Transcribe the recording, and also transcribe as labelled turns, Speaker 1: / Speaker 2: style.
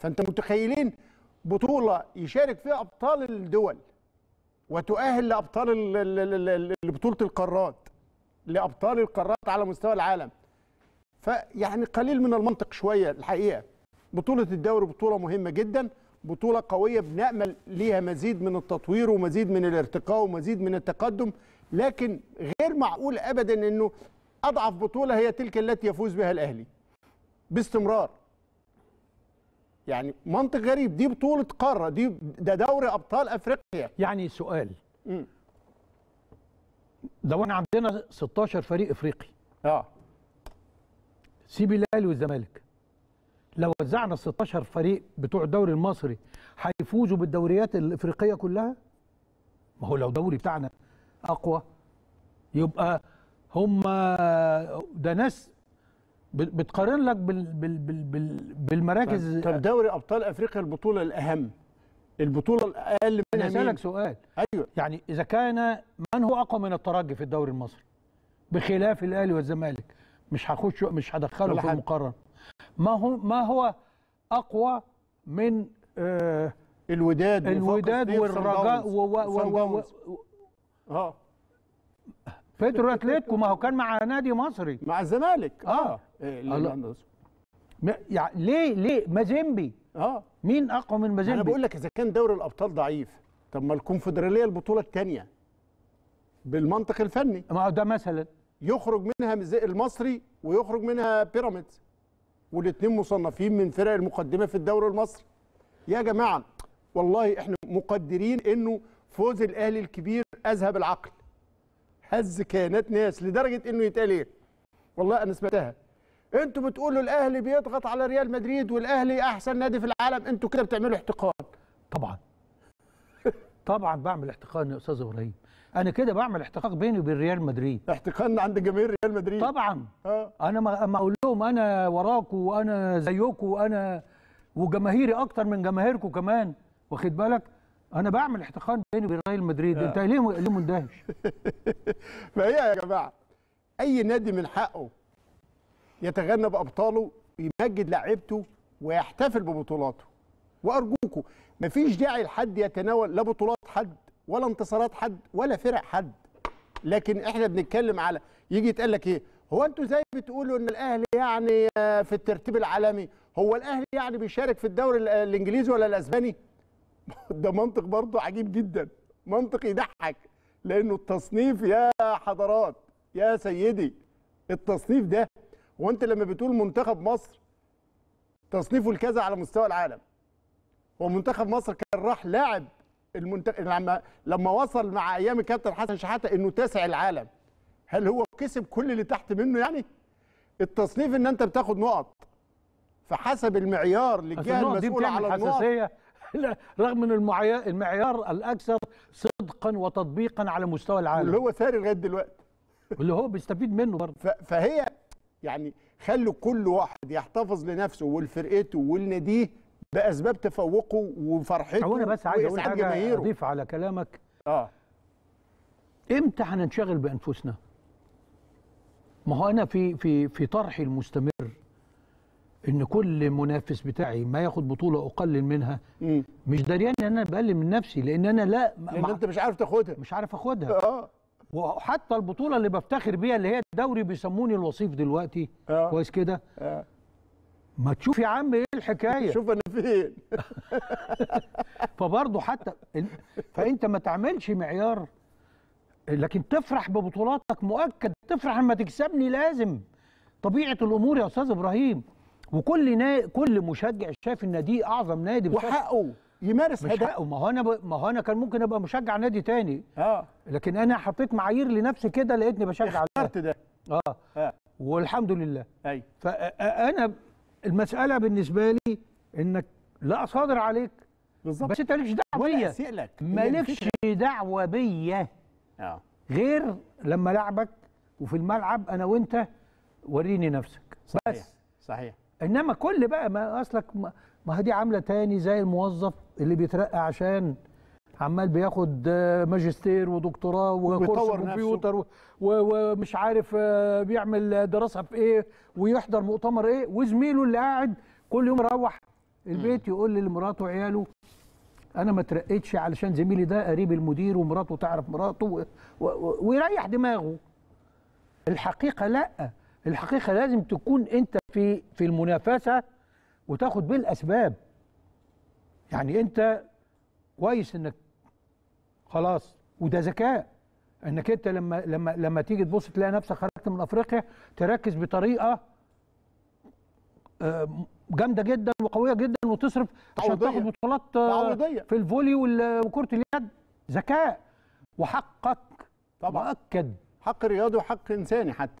Speaker 1: فانت متخيلين بطوله يشارك فيها ابطال الدول وتؤهل لابطال لبطوله القارات لابطال القارات على مستوى العالم فيعني قليل من المنطق شويه الحقيقه بطوله الدوري بطوله مهمه جدا بطوله قويه بنامل ليها مزيد من التطوير ومزيد من الارتقاء ومزيد من التقدم لكن غير معقول ابدا انه اضعف بطوله هي تلك التي يفوز بها الاهلي باستمرار يعني منطق غريب دي بطوله قاره دي ده دوري ابطال افريقيا يعني سؤال
Speaker 2: امم ده عندنا 16 فريق افريقي اه سيب الاهلي والزمالك لو وزعنا ال 16 فريق بتوع الدوري المصري هيفوزوا بالدوريات الافريقيه كلها ما هو لو دوري بتاعنا اقوى يبقى هم ده ناس بتقارن لك بال بال بال بال بالمراكز طب دوري ابطال افريقيا البطوله الاهم البطوله الاقل من انا اسالك سؤال ايوه يعني اذا كان من هو اقوى من الترجي في الدوري المصري بخلاف الاهلي والزمالك مش هخش مش هدخله في المقارنه ما هو ما هو اقوى من آه الوداد الوداد والرجاء و, و, و, و, و, و, و, و, و, و بيدرو اتليتيكو ما هو كان مع نادي مصري
Speaker 1: مع الزمالك اه, آه. يعني ليه ليه مازيمبي اه مين اقوى من مازيمبي انا بقول لك اذا كان دوري الابطال ضعيف طب ما الكونفدراليه البطوله الثانيه بالمنطق الفني ما هو ده مثلا يخرج منها المصري ويخرج منها بيراميدز والاثنين مصنفين من فرق المقدمه في الدوري المصري يا جماعه والله احنا مقدرين انه فوز الاهلي الكبير اذهب العقل هز كيانات ناس لدرجه انه يتقال ايه والله انا سمعتها انتوا بتقولوا الاهلي بيضغط على ريال مدريد والاهلي احسن نادي في العالم انتوا كده بتعملوا احتقان
Speaker 2: طبعا طبعا بعمل احتقان يا استاذ ابراهيم انا كده بعمل احتقاق بيني وبين ريال مدريد احتقان عند جماهير ريال مدريد طبعا آه. انا ما اقول لهم انا وراكم وانا زيكم وانا وجماهيري اكتر من جماهيركم كمان واخد بالك انا بعمل احتقان بيني وبين ريال مدريد آه. انت
Speaker 1: ليه ليه مندهش فهي يا جماعه اي نادي من حقه يتغنى بابطاله يمجد لعيبته ويحتفل ببطولاته وارجوكم مفيش داعي لحد يتناول لا بطولات حد ولا انتصارات حد ولا فرق حد لكن احنا بنتكلم على يجي يتقال لك ايه هو انتوا زي بتقولوا ان الاهلي يعني آه، في الترتيب العالمي هو الاهلي يعني بيشارك في الدوري الانجليزي ولا الاسباني ده منطق برضه عجيب جدا منطق يضحك لانه التصنيف يا حضرات يا سيدي التصنيف ده هو انت لما بتقول منتخب مصر تصنيفه الكذا على مستوى العالم هو منتخب مصر كان راح لاعب المنتخب لما لما وصل مع ايام الكابتن حسن شحاته انه تاسع العالم هل هو كسب كل اللي تحت منه يعني التصنيف ان انت بتاخد نقط فحسب المعيار للجهه المسؤوله على النقط رغم ان المعيار, المعيار الاكثر صدقا وتطبيقا على مستوى العالم اللي هو ساري لغايه دلوقتي اللي هو بيستفيد منه برضه فهي يعني خلوا كل واحد يحتفظ لنفسه ولفرقته ولناديه باسباب تفوقه وفرحته هو انا بس عايز اقول حاجه اضيف
Speaker 2: على كلامك اه امتى هننشغل بانفسنا؟ ما هو انا في في في طرحي المستمر ان كل منافس بتاعي ما ياخد بطوله اقلل منها مم. مش دريان ان انا بقلل من نفسي لان انا لا لان انت مش عارف تاخدها مش عارف اخدها اه وحتى البطوله اللي بفتخر بيها اللي هي الدوري بيسموني الوصيف دلوقتي أوه. كويس كده آه. ما تشوف يا عم ايه الحكايه شوف انا فين فبرضه حتى فانت ما تعملش معيار لكن تفرح ببطولاتك مؤكد تفرح لما تكسبني لازم طبيعه الامور يا استاذ ابراهيم وكل نا... كل مشجع شاف ان دي اعظم نادي وحقه يمارس مش حقه ما هو انا ب... ما هو انا كان ممكن ابقى مشجع نادي تاني اه لكن انا حطيت معايير لنفسي كده لقيتني بشجع اخترت ده آه. اه والحمد لله ايوه فانا المساله بالنسبه لي انك لا صادر عليك بالظبط بس انت مالكش دعوه بيا مالكش دعوه بيا اه غير لما لعبك وفي الملعب انا وانت وريني نفسك صحيح بس صحيح انما كل بقى ما اصلك ما هي دي عامله تاني زي الموظف اللي بيترقى عشان عمال بياخد آه، ماجستير ودكتوراه وكورس كمبيوتر ومش عارف آه، بيعمل دراسه في ايه ويحضر مؤتمر ايه وزميله اللي قاعد كل يوم يروح البيت يقول لمراته وعياله انا ما ترقيتش علشان زميلي ده قريب المدير ومراته تعرف مراته ويريح دماغه الحقيقه لا الحقيقه لازم تكون انت في في المنافسه وتاخد بالاسباب يعني انت كويس انك خلاص وده ذكاء انك انت لما لما لما تيجي تبص تلاقي نفسك خرجت من افريقيا تركز بطريقه آه، جامده جدا وقويه جدا وتصرف عشان تاخد بطولات آه، في الفولي وكره اليد ذكاء وحقك طبعا مؤكد حق رياضي وحق انساني حتى